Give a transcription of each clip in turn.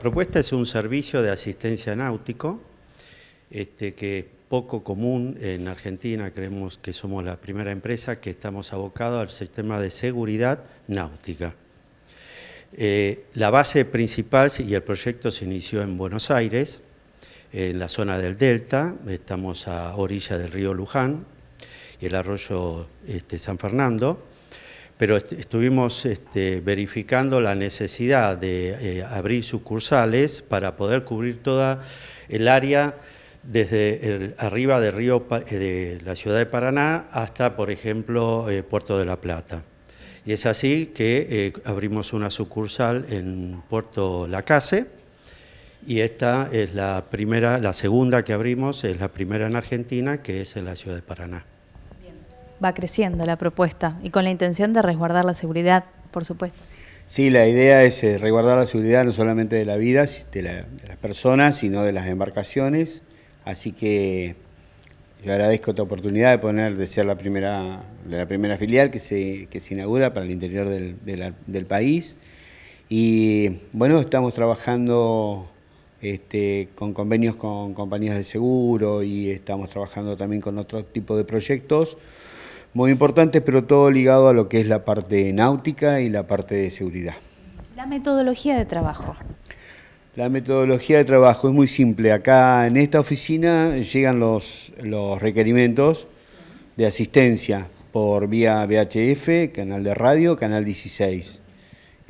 propuesta es un servicio de asistencia náutico este, que es poco común en Argentina, creemos que somos la primera empresa que estamos abocados al sistema de seguridad náutica. Eh, la base principal y el proyecto se inició en Buenos Aires, en la zona del Delta, estamos a orilla del río Luján y el arroyo este, San Fernando, pero estuvimos este, verificando la necesidad de eh, abrir sucursales para poder cubrir toda el área desde arriba de río eh, de la ciudad de Paraná hasta, por ejemplo, eh, Puerto de la Plata. Y es así que abrimos una sucursal en Puerto Lacase y esta es la primera, la segunda que abrimos, es la primera en Argentina, que es en la ciudad de Paraná va creciendo la propuesta y con la intención de resguardar la seguridad, por supuesto. Sí, la idea es eh, resguardar la seguridad no solamente de la vida de, las personas, sino de las embarcaciones. Así que yo agradezco esta oportunidad de poner, de ser la primera, de la primera filial que se, se inaugura para el interior del, país. Y bueno, estamos trabajando este, con convenios con compañías de seguro y estamos trabajando también con otro tipo de proyectos muy importantes, pero todo ligado a lo que es la parte náutica y la parte de seguridad. La metodología de trabajo. La metodología de trabajo es muy simple. Acá en esta oficina llegan los, los requerimientos de asistencia por vía VHF, canal de radio, canal 16.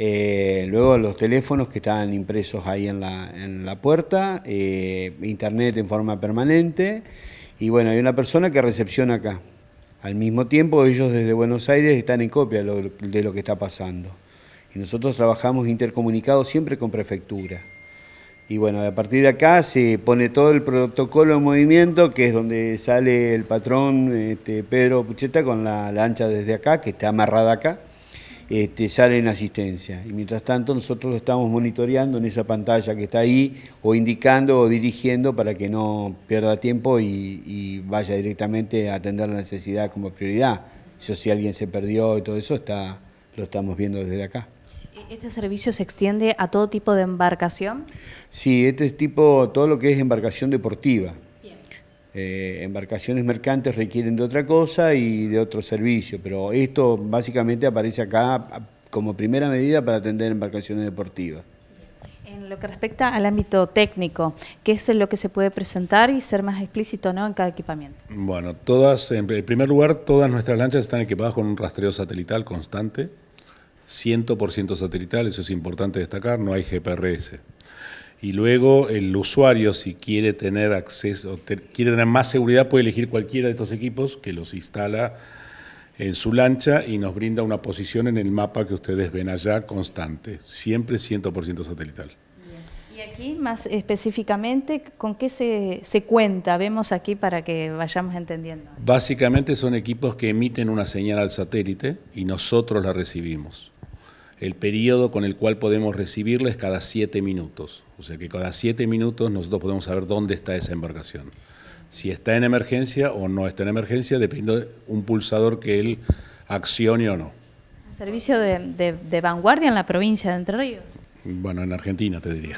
Eh, luego los teléfonos que están impresos ahí en la, en la puerta, eh, internet en forma permanente. Y bueno, hay una persona que recepciona acá. Al mismo tiempo, ellos desde Buenos Aires están en copia de lo que está pasando. Y nosotros trabajamos intercomunicados siempre con prefectura. Y bueno, a partir de acá se pone todo el protocolo en movimiento, que es donde sale el patrón este, Pedro Pucheta con la lancha desde acá, que está amarrada acá. Este, sale en asistencia. Y mientras tanto nosotros lo estamos monitoreando en esa pantalla que está ahí, o indicando o dirigiendo para que no pierda tiempo y, vaya directamente a atender la necesidad como prioridad. si alguien se perdió y todo eso, está, lo estamos viendo desde acá. ¿E-, ¿Este servicio se extiende a todo tipo de embarcación? Sí, este tipo, todo lo que es embarcación deportiva. Eh, embarcaciones mercantes requieren de otra cosa y de otro servicio, pero esto básicamente aparece acá como primera medida para atender embarcaciones deportivas. En lo que respecta al ámbito técnico, ¿qué es lo que se puede presentar y ser más explícito ¿no? en cada equipamiento? Bueno, todas, en primer lugar, todas nuestras lanchas están equipadas con un rastreo satelital constante, 100% satelital, eso es importante destacar, no hay GPRS y luego el usuario si quiere tener acceso, quiere tener más seguridad puede elegir cualquiera de estos equipos que los instala en su lancha y nos brinda una posición en el mapa que ustedes ven allá constante, siempre 100% satelital. Y aquí más específicamente, ¿con qué se, cuenta? Vemos aquí para que vayamos entendiendo. Básicamente son equipos que emiten una señal al satélite y nosotros la recibimos el periodo con el cual podemos recibirla es cada siete minutos. O sea que cada siete minutos nosotros podemos saber dónde está esa embarcación. Si está en emergencia o no está en emergencia, depende de un pulsador que él accione o no. ¿Un servicio de, de vanguardia en la provincia de Entre Ríos? Bueno, en Argentina te diría.